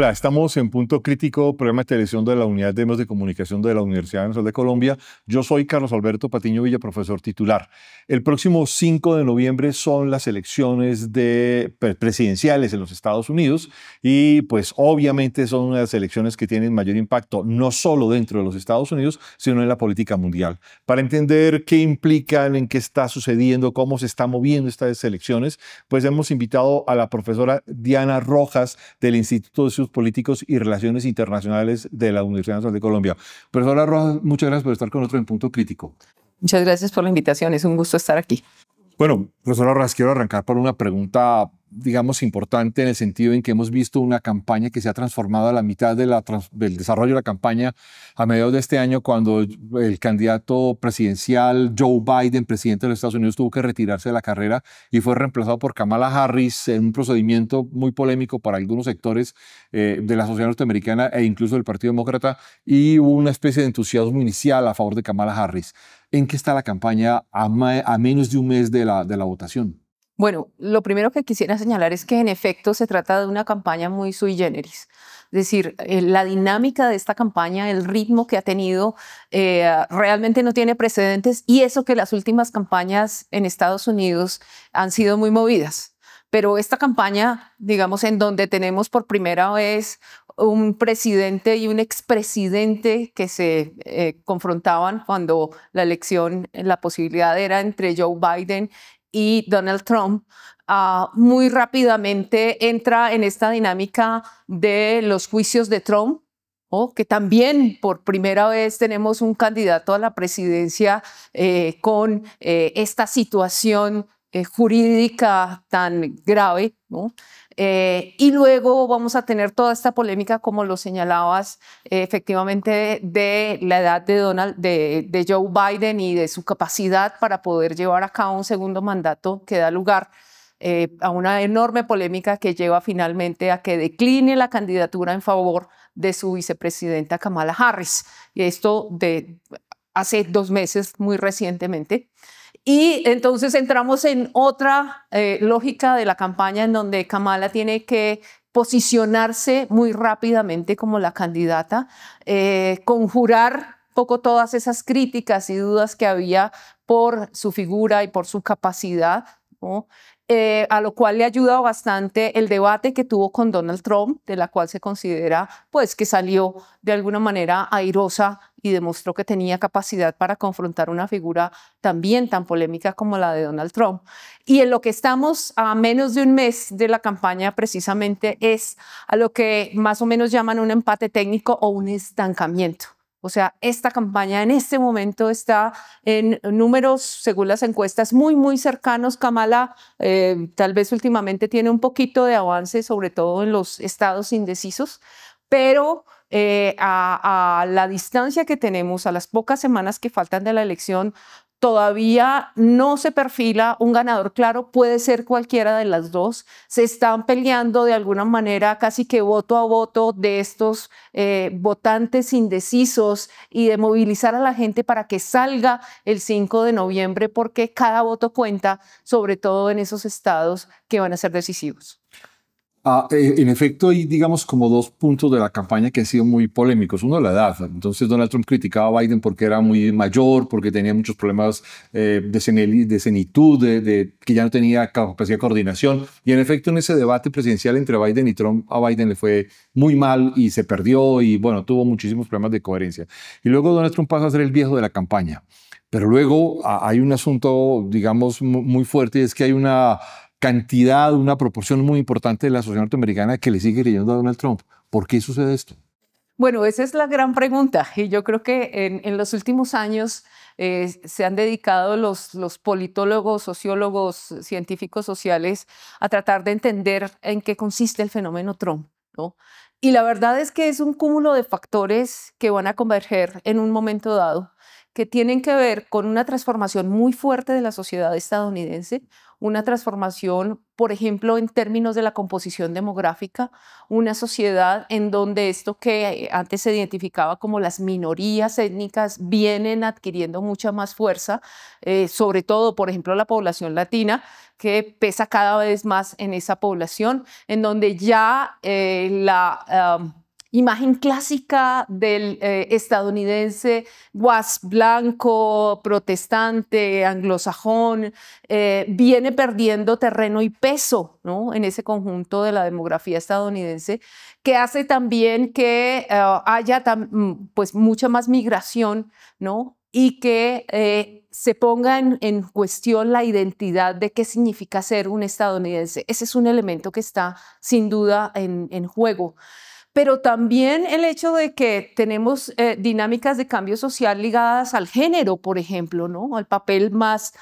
Hola, estamos en Punto Crítico, programa de televisión de la Unidad de Medios de Comunicación de la Universidad Nacional de Colombia. Yo soy Carlos Alberto Patiño Villa, profesor titular. El próximo 5 de noviembre son las elecciones presidenciales en los Estados Unidos y pues obviamente son unas elecciones que tienen mayor impacto no solo dentro de los Estados Unidos, sino en la política mundial. Para entender qué implican, en qué está sucediendo, cómo se está moviendo estas elecciones, pues hemos invitado a la profesora Diana Rojas del Instituto de Políticos y Relaciones Internacionales de la Universidad Nacional de Colombia. Profesora Rojas, muchas gracias por estar con nosotros en Punto Crítico. Muchas gracias por la invitación, es un gusto estar aquí. Bueno, profesora Rojas, quiero arrancar por una pregunta digamos, importante en el sentido en que hemos visto una campaña que se ha transformado a la mitad del desarrollo de la campaña a mediados de este año, cuando el candidato presidencial Joe Biden, presidente de los Estados Unidos, tuvo que retirarse de la carrera y fue reemplazado por Kamala Harris en un procedimiento muy polémico para algunos sectores eh, de la sociedad norteamericana e incluso del Partido Demócrata, y hubo una especie de entusiasmo inicial a favor de Kamala Harris. ¿En qué está la campaña a, menos de un mes de la votación? Bueno, lo primero que quisiera señalar es que en efecto se trata de una campaña muy sui generis. Es decir, eh, la dinámica de esta campaña, el ritmo que ha tenido, eh, realmente no tiene precedentes y eso que las últimas campañas en Estados Unidos han sido muy movidas. Pero esta campaña, digamos, en donde tenemos por primera vez un presidente y un expresidente que se eh, confrontaban cuando la elección, la posibilidad era entre Joe Biden y Donald Trump ah, muy rápidamente entra en esta dinámica de los juicios de Trump, que también por primera vez tenemos un candidato a la presidencia eh, con eh, esta situación eh, jurídica tan grave, ¿no? Eh, y luego vamos a tener toda esta polémica, como lo señalabas, eh, efectivamente, de, la edad de Donald, de, Joe Biden y de su capacidad para poder llevar a cabo un segundo mandato que da lugar eh, a una enorme polémica que lleva finalmente a que decline la candidatura en favor de su vicepresidenta Kamala Harris. Y esto de hace dos meses, muy recientemente. Y entonces entramos en otra eh, lógica de la campaña en donde Kamala tiene que posicionarse muy rápidamente como la candidata, eh, conjurar poco todas esas críticas y dudas que había por su figura y por su capacidad, eh, a lo cual le ha ayudado bastante el debate que tuvo con Donald Trump, de la cual se considera pues que salió de alguna manera airosa y demostró que tenía capacidad para confrontar una figura también tan polémica como la de Donald Trump. Y en lo que estamos a menos de un mes de la campaña precisamente es a lo que más o menos llaman un empate técnico o un estancamiento. O sea, esta campaña en este momento está en números, según las encuestas, muy, muy cercanos. Kamala eh, tal vez últimamente tiene un poquito de avance, sobre todo en los estados indecisos, pero eh, a, la distancia que tenemos, a las pocas semanas que faltan de la elección, todavía no se perfila un ganador claro, puede ser cualquiera de las dos. Se están peleando de alguna manera casi que voto a voto de estos eh, votantes indecisos y de movilizar a la gente para que salga el 5 de noviembre porque cada voto cuenta, sobre todo en esos estados que van a ser decisivos. Ah, eh, en efecto, hay, digamos, como dos puntos de la campaña que han sido muy polémicos. Uno, la edad. Entonces, Donald Trump criticaba a Biden porque era muy mayor, porque tenía muchos problemas eh, de, de senitud, de, de, que ya no tenía capacidad de coordinación. Y en efecto, en ese debate presidencial entre Biden y Trump, a Biden le fue muy mal y se perdió y, bueno, tuvo muchísimos problemas de coherencia. Y luego Donald Trump pasa a ser el viejo de la campaña. Pero luego ah, hay un asunto, digamos, muy fuerte y es que hay una cantidad, una proporción muy importante de la sociedad norteamericana que le sigue creyendo a Donald Trump. ¿Por qué sucede esto? Bueno, esa es la gran pregunta y yo creo que en, los últimos años eh, se han dedicado los, los, politólogos, sociólogos, científicos sociales a tratar de entender en qué consiste el fenómeno Trump. ¿no? Y la verdad es que es un cúmulo de factores que van a converger en un momento dado, que tienen que ver con una transformación muy fuerte de la sociedad estadounidense, una transformación, por ejemplo, en términos de la composición demográfica, una sociedad en donde esto que antes se identificaba como las minorías étnicas vienen adquiriendo mucha más fuerza, eh, sobre todo, por ejemplo, la población latina, que pesa cada vez más en esa población, en donde ya eh, la imagen clásica del eh, estadounidense guas blanco, protestante, anglosajón, eh, viene perdiendo terreno y peso ¿no? en ese conjunto de la demografía estadounidense, que hace también que eh, haya mm, pues mucha más migración ¿no? y que se ponga en, cuestión la identidad de qué significa ser un estadounidense. Ese es un elemento que está sin duda en juego pero también el hecho de que tenemos eh, dinámicas de cambio social ligadas al género, por ejemplo, ¿no? Al papel más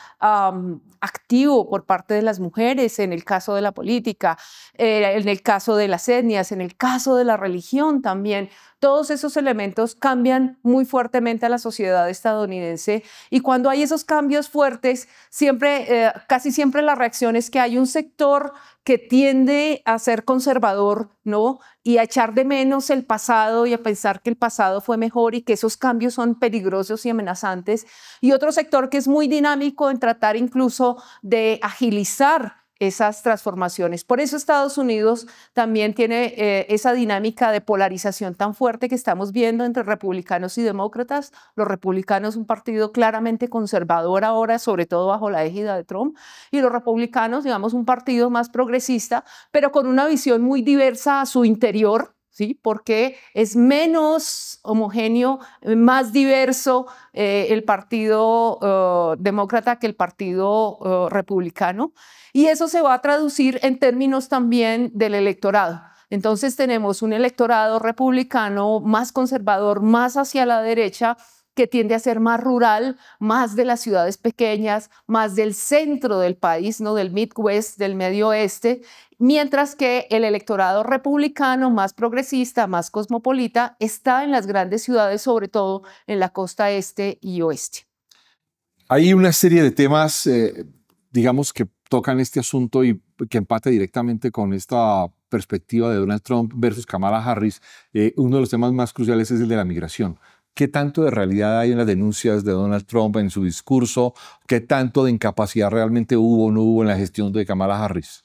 activo por parte de las mujeres en el caso de la política, eh, en el caso de las etnias, en el caso de la religión también. Todos esos elementos cambian muy fuertemente a la sociedad estadounidense y cuando hay esos cambios fuertes, siempre, eh, casi siempre la reacción es que hay un sector que tiende a ser conservador, ¿no? Y a echar de menos el pasado y a pensar que el pasado fue mejor y que esos cambios son peligrosos y amenazantes. Y otro sector que es muy dinámico en tratar incluso de agilizar esas transformaciones. Por eso Estados Unidos también tiene eh, esa dinámica de polarización tan fuerte que estamos viendo entre republicanos y demócratas. Los republicanos, un partido claramente conservador ahora, sobre todo bajo la égida de Trump, y los republicanos, digamos, un partido más progresista, pero con una visión muy diversa a su interior ¿sí? Porque es menos homogéneo, eh, más diverso eh, el Partido oh, Demócrata que el Partido oh, Republicano. Y eso se va a traducir en términos también del electorado. Entonces tenemos un electorado republicano más conservador, más hacia la derecha, que tiende a ser más rural, más de las ciudades pequeñas, más del centro del país, no del Midwest, del medio oeste, mientras que el electorado republicano más progresista, más cosmopolita, está en las grandes ciudades, sobre todo en la costa este y oeste. Hay una serie de temas, eh, digamos, que tocan este asunto y que empata directamente con esta perspectiva de Donald Trump versus Kamala Harris. Eh, uno de los temas más cruciales es el de la migración. ¿Qué tanto de realidad hay en las denuncias de Donald Trump en su discurso? ¿Qué tanto de incapacidad realmente hubo o no hubo en la gestión de Kamala Harris?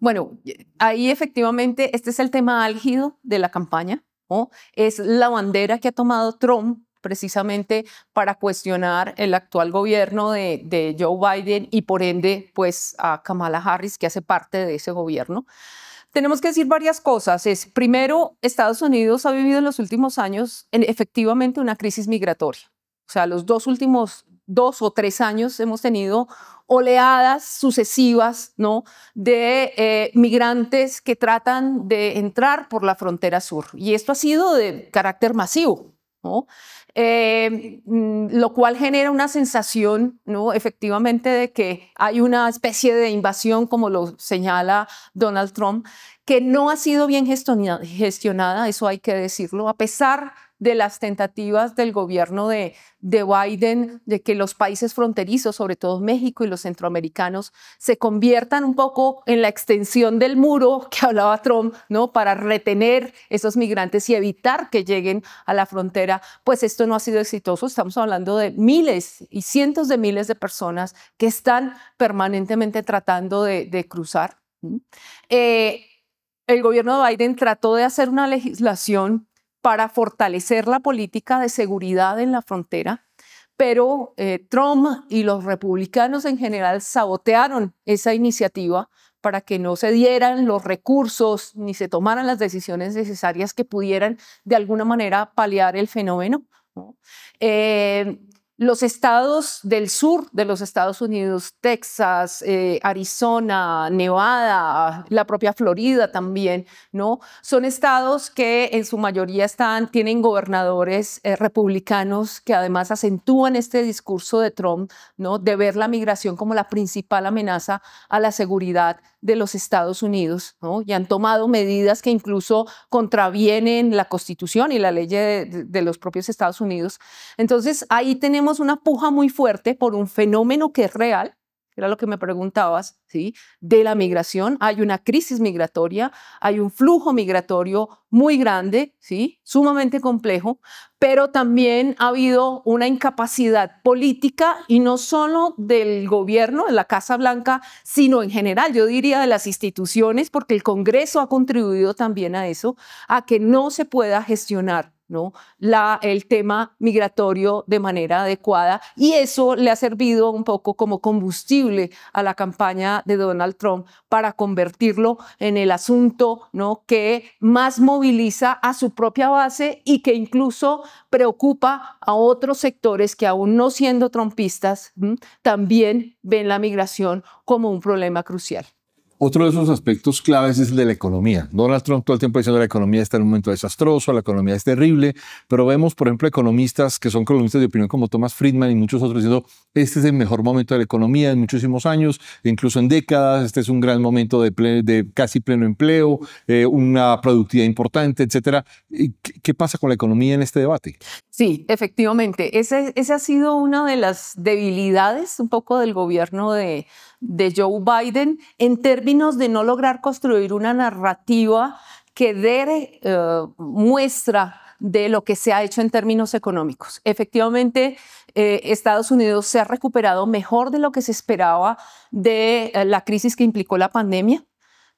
Bueno, ahí efectivamente este es el tema álgido de la campaña. ¿no? Es la bandera que ha tomado Trump precisamente para cuestionar el actual gobierno de, Joe Biden y por ende pues a Kamala Harris que hace parte de ese gobierno. Tenemos que decir varias cosas. Es, primero, Estados Unidos ha vivido en los últimos años efectivamente una crisis migratoria. O sea, los dos últimos dos o tres años hemos tenido oleadas sucesivas ¿no? de eh, migrantes que tratan de entrar por la frontera sur. Y esto ha sido de carácter masivo. Eh, mm, lo cual genera una sensación, ¿no? Efectivamente, de que hay una especie de invasión, como lo señala Donald Trump, que no ha sido bien gestionada, eso hay que decirlo, a pesar de las tentativas del gobierno de, de, Biden de que los países fronterizos, sobre todo México y los centroamericanos, se conviertan un poco en la extensión del muro que hablaba Trump, ¿no? Para retener esos migrantes y evitar que lleguen a la frontera, pues esto no ha sido exitoso. Estamos hablando de miles y cientos de miles de personas que están permanentemente tratando de, de cruzar. Eh, el gobierno de Biden trató de hacer una legislación para fortalecer la política de seguridad en la frontera, pero eh, Trump y los republicanos en general sabotearon esa iniciativa para que no se dieran los recursos ni se tomaran las decisiones necesarias que pudieran de alguna manera paliar el fenómeno. Eh, los estados del sur de los Estados Unidos, Texas, eh, Arizona, Nevada, la propia Florida también, ¿no? Son estados que en su mayoría están, tienen gobernadores eh, republicanos que además acentúan este discurso de Trump, ¿no? De ver la migración como la principal amenaza a la seguridad de los Estados Unidos ¿no? y han tomado medidas que incluso contravienen la Constitución y la ley de, los propios Estados Unidos. Entonces ahí tenemos una puja muy fuerte por un fenómeno que es real, era lo que me preguntabas, ¿sí? de la migración. Hay una crisis migratoria, hay un flujo migratorio muy grande, ¿sí? sumamente complejo, pero también ha habido una incapacidad política y no solo del gobierno, de la Casa Blanca, sino en general, yo diría de las instituciones, porque el Congreso ha contribuido también a eso, a que no se pueda gestionar ¿no? La, el tema migratorio de manera adecuada y eso le ha servido un poco como combustible a la campaña de Donald Trump para convertirlo en el asunto ¿no? que más moviliza a su propia base y que incluso preocupa a otros sectores que aún no siendo trumpistas también ven la migración como un problema crucial. Otro de esos aspectos claves es el de la economía. Donald Trump todo el tiempo diciendo que la economía está en un momento desastroso, la economía es terrible, pero vemos, por ejemplo, economistas que son columnistas de opinión como Thomas Friedman y muchos otros diciendo, este es el mejor momento de la economía en muchísimos años, incluso en décadas, este es un gran momento de, casi pleno empleo, eh, una productividad importante, etc. ¿Qué, pasa con la economía en este debate? Sí, efectivamente. Ese, ha sido una de las debilidades un poco del gobierno de, de Joe Biden en términos de no lograr construir una narrativa que dé eh, muestra de lo que se ha hecho en términos económicos. Efectivamente, eh, Estados Unidos se ha recuperado mejor de lo que se esperaba de eh, la crisis que implicó la pandemia.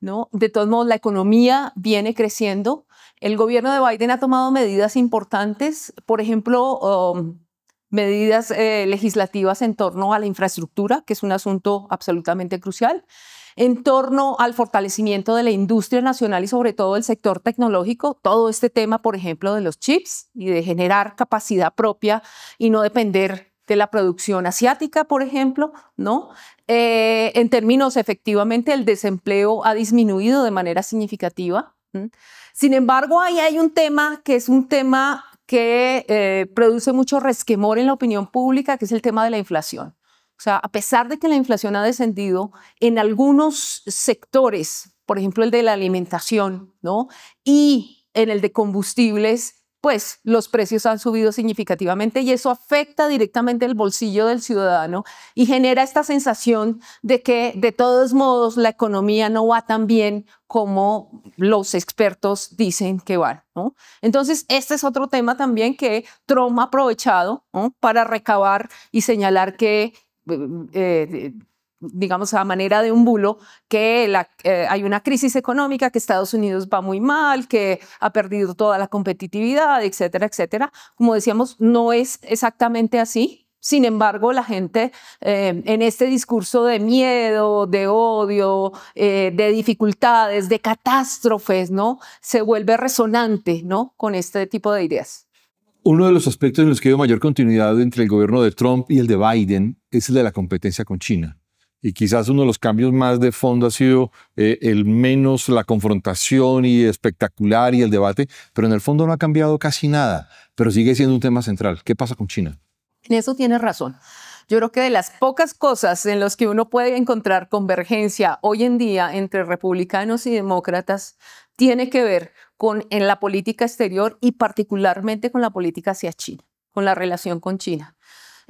De todos modos, la economía viene creciendo. El gobierno de Biden ha tomado medidas importantes, por ejemplo, um, medidas legislativas en torno a la infraestructura, que es un asunto absolutamente crucial en torno al fortalecimiento de la industria nacional y sobre todo del sector tecnológico, todo este tema, por ejemplo, de los chips y de generar capacidad propia y no depender de la producción asiática, por ejemplo, ¿no? Eh, en términos, efectivamente, el desempleo ha disminuido de manera significativa. Sin embargo, ahí hay un tema que es un tema que eh, produce mucho resquemor en la opinión pública, que es el tema de la inflación. O sea, a pesar de que la inflación ha descendido, en algunos sectores, por ejemplo el de la alimentación, ¿no? Y en el de combustibles, pues los precios han subido significativamente y eso afecta directamente el bolsillo del ciudadano y genera esta sensación de que de todos modos la economía no va tan bien como los expertos dicen que va. ¿no? Entonces, este es otro tema también que Trump ha aprovechado ¿no? para recabar y señalar que eh, eh, digamos, a manera de un bulo, que eh, hay una crisis económica, que Estados Unidos va muy mal, que ha perdido toda la competitividad, etcétera, etcétera. Como decíamos, no es exactamente así. Sin embargo, la gente en este discurso de miedo, de odio, de dificultades, de catástrofes, ¿no? Se vuelve resonante, ¿no? Con este tipo de ideas. Uno de los aspectos en los que hay mayor continuidad entre el gobierno de Trump y el de Biden es el de la competencia con China. Y quizás uno de los cambios más de fondo ha sido eh, el menos la confrontación y espectacular y el debate, pero en el fondo no ha cambiado casi nada, pero sigue siendo un tema central. ¿Qué pasa con China? En eso tienes razón. Yo creo que de las pocas cosas en las que uno puede encontrar convergencia hoy en día entre republicanos y demócratas, tiene que ver en la política exterior y particularmente con la política hacia China, con la relación con China.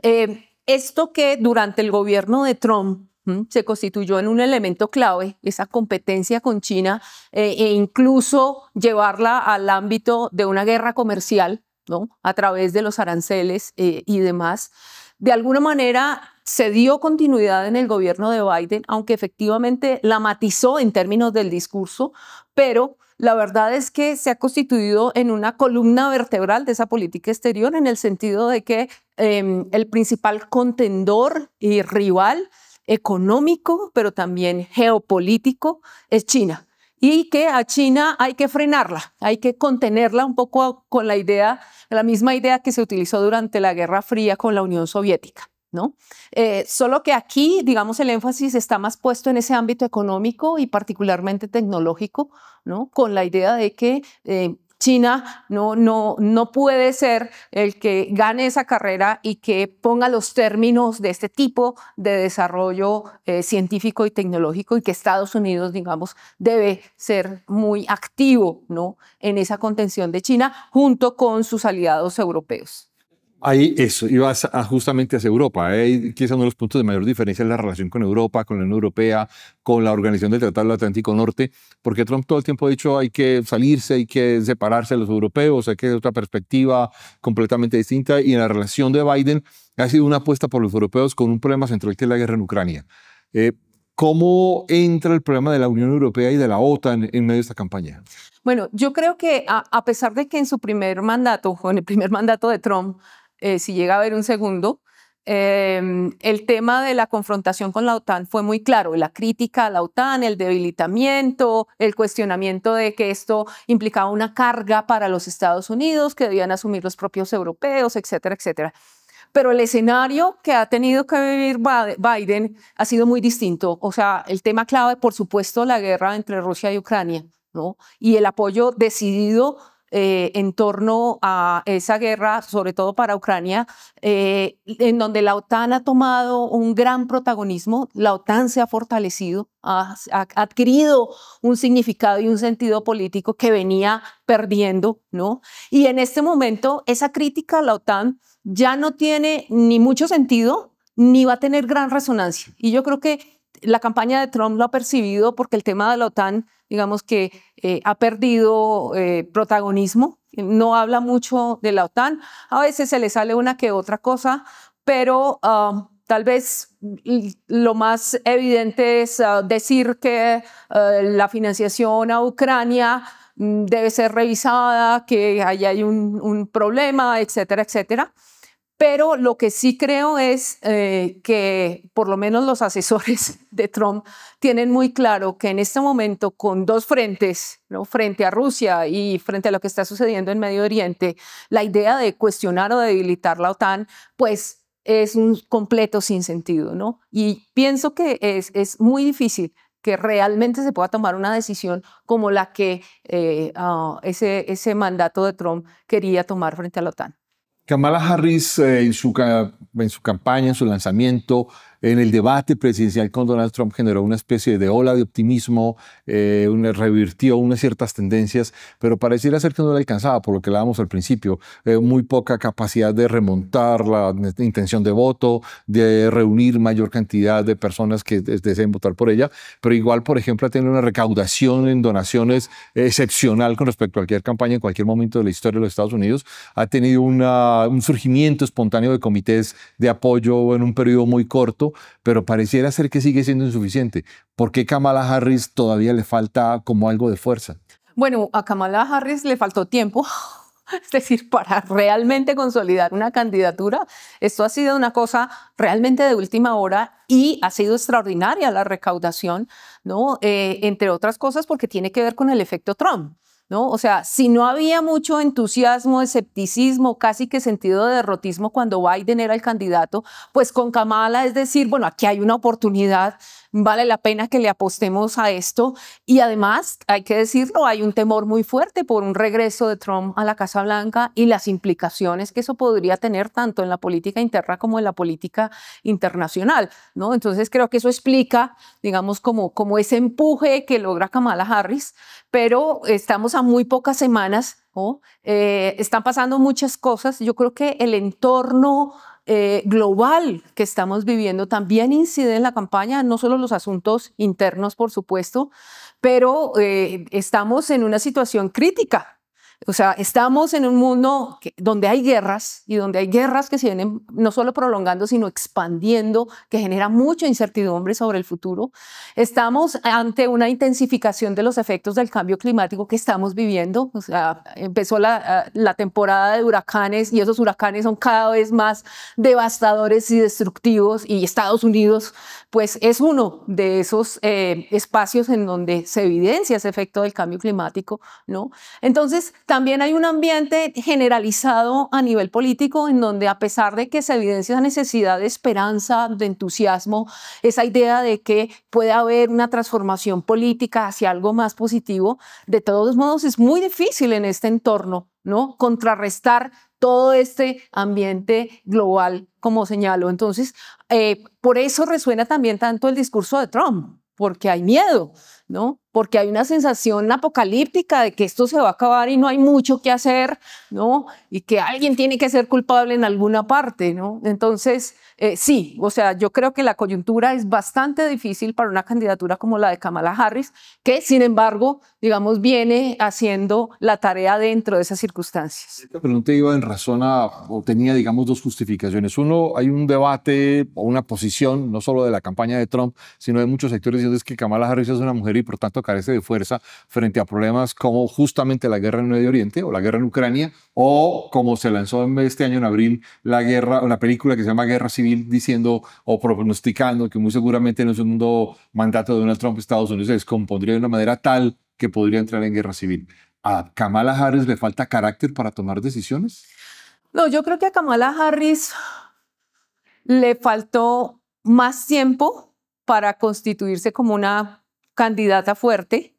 Eh, esto que durante el gobierno de Trump se constituyó en un elemento clave, esa competencia con China eh, e incluso llevarla al ámbito de una guerra comercial ¿no? a través de los aranceles eh, y demás, de alguna manera se dio continuidad en el gobierno de Biden, aunque efectivamente la matizó en términos del discurso, pero la verdad es que se ha constituido en una columna vertebral de esa política exterior en el sentido de que em, el principal contendor y rival económico, pero también geopolítico, es China. Y que a China hay que frenarla, hay que contenerla un poco con la idea, la misma idea que se utilizó durante la Guerra Fría con la Unión Soviética. Eh, solo que aquí, digamos, el énfasis está más puesto en ese ámbito económico y particularmente tecnológico, Con la idea de que eh, China no, puede ser el que gane esa carrera y que ponga los términos de este tipo de desarrollo eh, científico y tecnológico y que Estados Unidos, digamos, debe ser muy activo en esa contención de China junto con sus aliados europeos. Ahí eso, y a, justamente hacia Europa. ¿eh? es uno de los puntos de mayor diferencia en la relación con Europa, con la Unión Europea, con la Organización del Tratado del Atlántico Norte, porque Trump todo el tiempo ha dicho hay que salirse, hay que separarse de los europeos, hay que tener otra perspectiva completamente distinta. Y en la relación de Biden ha sido una apuesta por los europeos con un problema central que es la guerra en Ucrania. Eh, ¿Cómo entra el problema de la Unión Europea y de la OTAN en medio de esta campaña? Bueno, yo creo que a, a pesar de que en su primer mandato, o en el primer mandato de Trump, eh, si llega a haber un segundo, em, el tema de la confrontación con la OTAN fue muy claro, la crítica a la OTAN, el debilitamiento, el cuestionamiento de que esto implicaba una carga para los Estados Unidos, que debían asumir los propios europeos, etcétera, etcétera. Pero el escenario que ha tenido que vivir Biden ha sido muy distinto. O sea, el tema clave, por supuesto, la guerra entre Rusia y Ucrania, ¿no? Y el apoyo decidido eh, en torno a esa guerra, sobre todo para Ucrania, eh, en donde la OTAN ha tomado un gran protagonismo, la OTAN se ha fortalecido, ha, ha adquirido un significado y un sentido político que venía perdiendo, ¿no? Y en este momento esa crítica a la OTAN ya no tiene ni mucho sentido ni va a tener gran resonancia. Y yo creo que la campaña de Trump lo ha percibido porque el tema de la OTAN, digamos que eh, ha perdido eh, protagonismo, no habla mucho de la OTAN, a veces se le sale una que otra cosa, pero um, tal vez lo más evidente es uh, decir que uh, la financiación a Ucrania mm, debe ser revisada, que ahí hay un problema, etcétera, etcétera. Pero lo que sí creo es eh, que por lo menos los asesores de Trump tienen muy claro que en este momento con dos frentes, frente a Rusia y frente a lo que está sucediendo en Medio Oriente, la idea de cuestionar o debilitar la OTAN, pues es un completo sinsentido, ¿no? Y pienso que es, muy difícil que realmente se pueda tomar una decisión como la que eh, ah, ese, ese mandato de Trump quería tomar frente a la OTAN. Kamala Harris eh, en, su, en su campaña, en su lanzamiento, en el debate presidencial con Donald Trump generó una especie de ola de optimismo, eh, revirtió unas ciertas tendencias, pero pareciera ser que no la alcanzaba, por lo que hablábamos al principio, eh, muy poca capacidad de remontar la intención de voto, de reunir mayor cantidad de personas que deseen votar por ella, pero igual, por ejemplo, ha tenido una recaudación en donaciones excepcional con respecto a cualquier campaña en cualquier momento de la historia de los Estados Unidos, ha tenido una, un surgimiento espontáneo de comités de apoyo en un periodo muy corto, pero pareciera ser que sigue siendo insuficiente. ¿Por qué Kamala Harris todavía le falta como algo de fuerza? Bueno, a Kamala Harris le faltó tiempo. Es decir, para realmente consolidar una candidatura, esto ha sido una cosa realmente de última hora y ha sido extraordinaria la recaudación, ¿no? Eh, entre otras cosas porque tiene que ver con el efecto Trump. ¿no? O sea, si no había mucho entusiasmo, escepticismo, casi que sentido de derrotismo cuando Biden era el candidato, pues con Kamala es decir, bueno, aquí hay una oportunidad vale la pena que le apostemos a esto. Y además, hay que decirlo, hay un temor muy fuerte por un regreso de Trump a la Casa Blanca y las implicaciones que eso podría tener tanto en la política interna como en la política internacional. ¿no? Entonces creo que eso explica, digamos, como, como ese empuje que logra Kamala Harris, pero estamos a muy pocas semanas eh, están pasando muchas cosas. Yo creo que el entorno eh, global que estamos viviendo también incide en la campaña, no solo los asuntos internos, por supuesto, pero eh, estamos en una situación crítica o sea, estamos en un mundo que, donde hay guerras y donde hay guerras que se vienen no solo prolongando, sino expandiendo, que genera mucha incertidumbre sobre el futuro. Estamos ante una intensificación de los efectos del cambio climático que estamos viviendo. O sea, empezó la, ah, la temporada de huracanes y esos huracanes son cada vez más devastadores y destructivos y Estados Unidos pues es uno de esos eh, espacios en donde se evidencia ese efecto del cambio climático, ¿no? Entonces, también hay un ambiente generalizado a nivel político en donde a pesar de que se evidencia esa necesidad de esperanza, de entusiasmo, esa idea de que puede haber una transformación política hacia algo más positivo, de todos modos es muy difícil en este entorno ¿no? Contrarrestar todo este ambiente global, como señalo. Entonces, eh, por eso resuena también tanto el discurso de Trump, porque hay miedo, ¿no? Porque hay una sensación apocalíptica de que esto se va a acabar y no hay mucho que hacer, ¿no? Y que alguien tiene que ser culpable en alguna parte, ¿no? Entonces, eh, sí, o sea, yo creo que la coyuntura es bastante difícil para una candidatura como la de Kamala Harris, que sin embargo, digamos, viene haciendo la tarea dentro de esas circunstancias. Esta pregunta iba en razón a, o tenía, digamos, dos justificaciones. Uno, hay un debate o una posición, no solo de la campaña de Trump, sino de muchos sectores diciendo es que Kamala Harris es una mujer y por tanto carece de fuerza frente a problemas como justamente la guerra en Medio Oriente o la guerra en Ucrania o como se lanzó este año en abril la guerra, una película que se llama Guerra Civil diciendo o pronosticando que muy seguramente en el segundo mandato de Donald Trump Estados Unidos se descompondría de una manera tal que podría entrar en guerra civil. ¿A Kamala Harris le falta carácter para tomar decisiones? No, yo creo que a Kamala Harris le faltó más tiempo para constituirse como una candidata fuerte.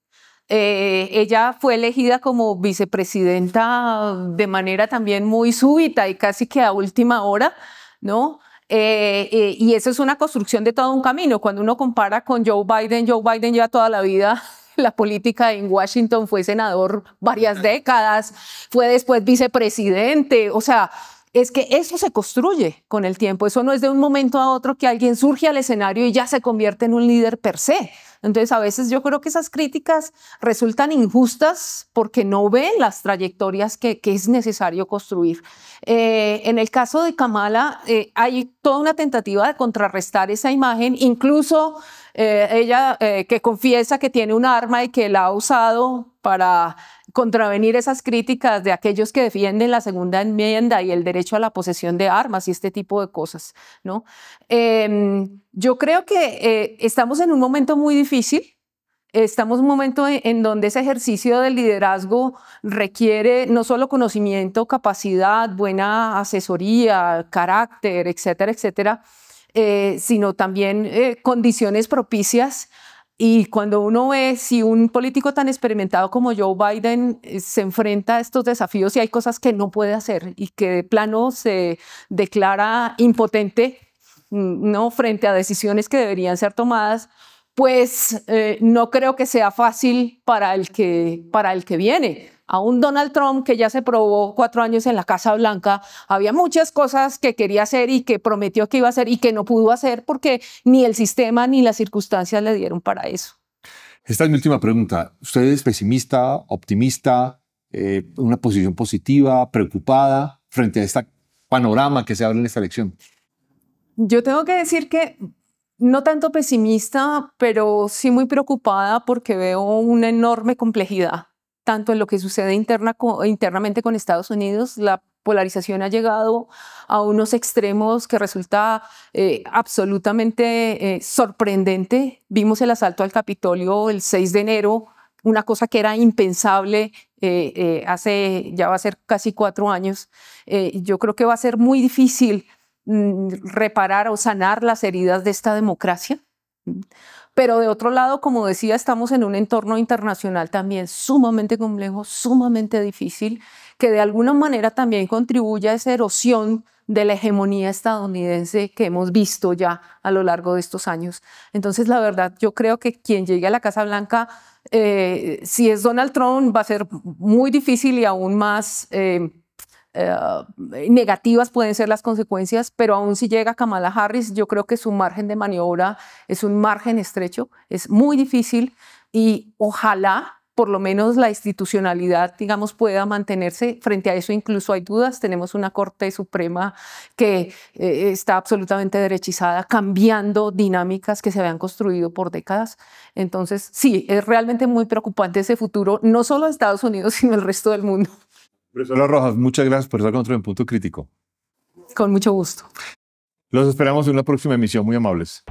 Eh, ella fue elegida como vicepresidenta de manera también muy súbita y casi que a última hora, ¿no? Eh, eh, y eso es una construcción de todo un camino. Cuando uno compara con Joe Biden, Joe Biden lleva toda la vida la política en Washington, fue senador varias décadas, fue después vicepresidente, o sea, es que eso se construye con el tiempo. Eso no es de un momento a otro que alguien surge al escenario y ya se convierte en un líder per se. Entonces, a veces yo creo que esas críticas resultan injustas porque no ven las trayectorias que, es necesario construir. Eh, en el caso de Kamala, eh, hay toda una tentativa de contrarrestar esa imagen, incluso eh, ella que confiesa que tiene un arma y que la ha usado para contravenir esas críticas de aquellos que defienden la segunda enmienda y el derecho a la posesión de armas y este tipo de cosas. ¿no? Em, yo creo que eh, estamos en un momento muy difícil. Estamos en un momento e-, en, donde ese ejercicio del liderazgo requiere no solo conocimiento, capacidad, buena asesoría, carácter, etcétera, etcétera, eh, sino también eh, condiciones propicias y cuando uno ve si un político tan experimentado como Joe Biden eh, se enfrenta a estos desafíos y hay cosas que no puede hacer y que de plano se declara impotente mm, no frente a decisiones que deberían ser tomadas, pues eh, no creo que sea fácil para el que, para el que viene a un Donald Trump que ya se probó cuatro años en la Casa Blanca. Había muchas cosas que quería hacer y que prometió que iba a hacer y que no pudo hacer porque ni el sistema ni las circunstancias le dieron para eso. Esta es mi última pregunta. ¿Usted es pesimista, optimista, eh, una posición positiva, preocupada frente a este panorama que se abre en esta elección? Yo tengo que decir que no tanto pesimista, pero sí muy preocupada porque veo una enorme complejidad tanto en lo que sucede interna, internamente con Estados Unidos, la polarización ha llegado a unos extremos que resulta eh, absolutamente eh, sorprendente. Vimos el asalto al Capitolio el 6 de enero, una cosa que era impensable eh, hace, ya va a ser casi cuatro años. yo creo que va a ser muy difícil mm, reparar o sanar las heridas de esta democracia. Pero de otro lado, como decía, estamos en un entorno internacional también sumamente complejo, sumamente difícil, que de alguna manera también contribuye a esa erosión de la hegemonía estadounidense que hemos visto ya a lo largo de estos años. Entonces, la verdad, yo creo que quien llegue a la Casa Blanca, eh, si es Donald Trump, va a ser muy difícil y aún más... Eh, eh, negativas pueden ser las consecuencias, pero aún si llega Kamala Harris, yo creo que su margen de maniobra es un margen estrecho, es muy difícil y ojalá por lo menos la institucionalidad, digamos, pueda mantenerse. Frente a eso incluso hay dudas. Tenemos una Corte Suprema que eh, está absolutamente derechizada, cambiando dinámicas que se habían construido por décadas. Entonces, sí, es realmente muy preocupante ese futuro, no solo de Estados Unidos, sino el resto del mundo. Profesora Rojas, muchas gracias por estar con nosotros en Punto Crítico. Con mucho gusto. Los esperamos en una próxima emisión. Muy amables.